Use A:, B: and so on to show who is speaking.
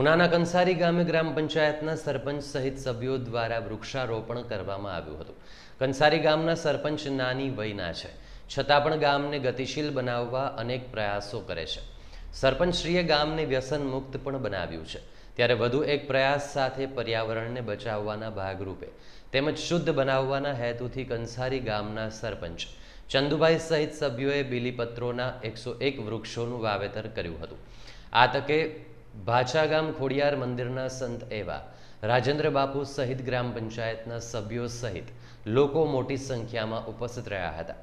A: ઉનાના કંસારી ગામે ગ્રામ પંચાયતના સરપંચ સહિત સભ્યો દ્વારા વૃક્ષારોપણ કરવામાં આવ્યું હતું કંસારી ગામના સરપંચ નાની વયના છે છતાં પણ ગામને ગતિશીલ બનાવવા અનેક પ્રયાસો કરે છે સરપંચશ્રીએ ગામને વ્યસન મુક્ત પણ બનાવ્યું છે ત્યારે વધુ એક પ્રયાસ સાથે પર્યાવરણને બચાવવાના ભાગરૂપે તેમજ શુદ્ધ બનાવવાના હેતુથી કંસારી ગામના સરપંચ ચંદુભાઈ સહિત સભ્યોએ બીલીપત્રોના એકસો એક વૃક્ષોનું વાવેતર કર્યું હતું આ તકે ભાછા ગામ ખોડિયાર મંદિરના સંત એવા રાજેન્દ્ર બાપુ સહિત ગ્રામ પંચાયતના સભ્યો સહિત લોકો મોટી સંખ્યામાં ઉપસ્થિત રહ્યા હતા